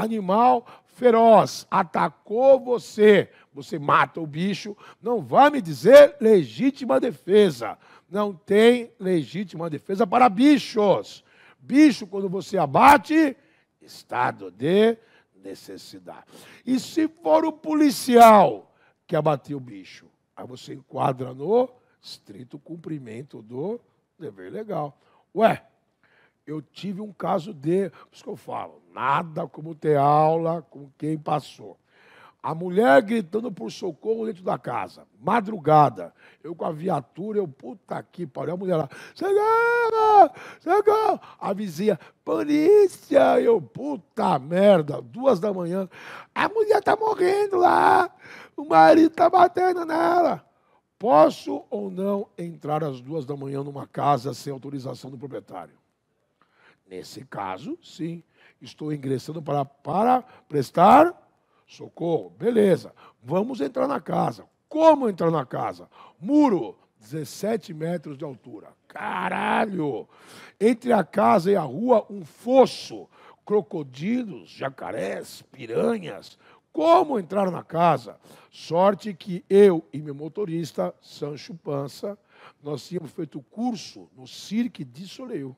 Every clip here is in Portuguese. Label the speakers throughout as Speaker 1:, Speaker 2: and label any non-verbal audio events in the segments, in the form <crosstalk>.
Speaker 1: animal feroz, atacou você, você mata o bicho, não vá me dizer legítima defesa. Não tem legítima defesa para bichos. Bicho, quando você abate, estado de necessidade. E se for o policial que abateu o bicho? Aí você enquadra no estrito cumprimento do dever legal. Ué, eu tive um caso de, por isso que eu falo, nada como ter aula com quem passou. A mulher gritando por socorro dentro da casa, madrugada. Eu com a viatura, eu, puta que pariu, a mulher lá, chegou, chegou, A vizinha, polícia, eu, puta merda, duas da manhã, a mulher tá morrendo lá, o marido tá batendo nela. Posso ou não entrar às duas da manhã numa casa sem autorização do proprietário? Nesse caso, sim, estou ingressando para, para prestar socorro. Beleza, vamos entrar na casa. Como entrar na casa? Muro, 17 metros de altura. Caralho! Entre a casa e a rua, um fosso. Crocodilos, jacarés, piranhas. Como entrar na casa? Sorte que eu e meu motorista, Sancho Pança, nós tínhamos feito curso no Cirque de Soleil.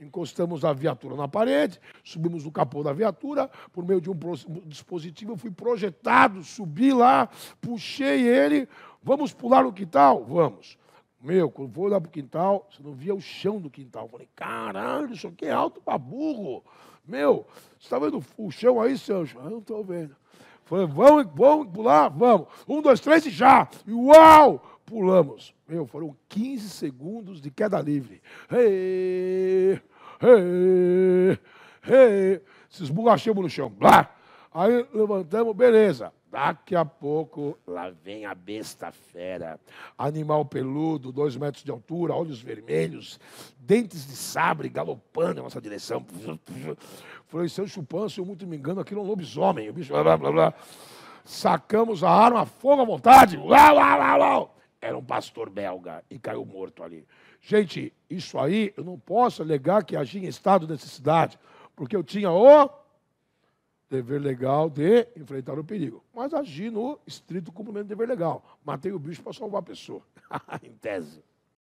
Speaker 1: Encostamos a viatura na parede, subimos o capô da viatura, por meio de um dispositivo eu fui projetado, subi lá, puxei ele, vamos pular no quintal? Vamos. Meu, quando vou lá o quintal, você não via o chão do quintal. Eu falei, caralho, isso aqui é alto para burro. Meu, você está vendo o chão aí, anjo? Eu não estou vendo. falei, vamos, vamos pular? Vamos. Um, dois, três e já. E uau! pulamos. Meu, foram 15 segundos de queda livre. esses hey, hey. Se no chão. blá, Aí levantamos, beleza. Daqui a pouco, lá vem a besta fera. Animal peludo, dois metros de altura, olhos vermelhos, dentes de sabre galopando em nossa direção. Falei, seu chupão, se eu muito me engano, aquilo é um lobisomem. O bicho, blá, blá, blá. Sacamos a arma, fogo à vontade. Uau, uau, uau, uau era um pastor belga e caiu morto ali. Gente, isso aí eu não posso alegar que agi em estado de necessidade, porque eu tinha o dever legal de enfrentar o perigo. Mas agi no estrito cumprimento do dever legal. Matei o bicho para salvar a pessoa, <laughs> em tese.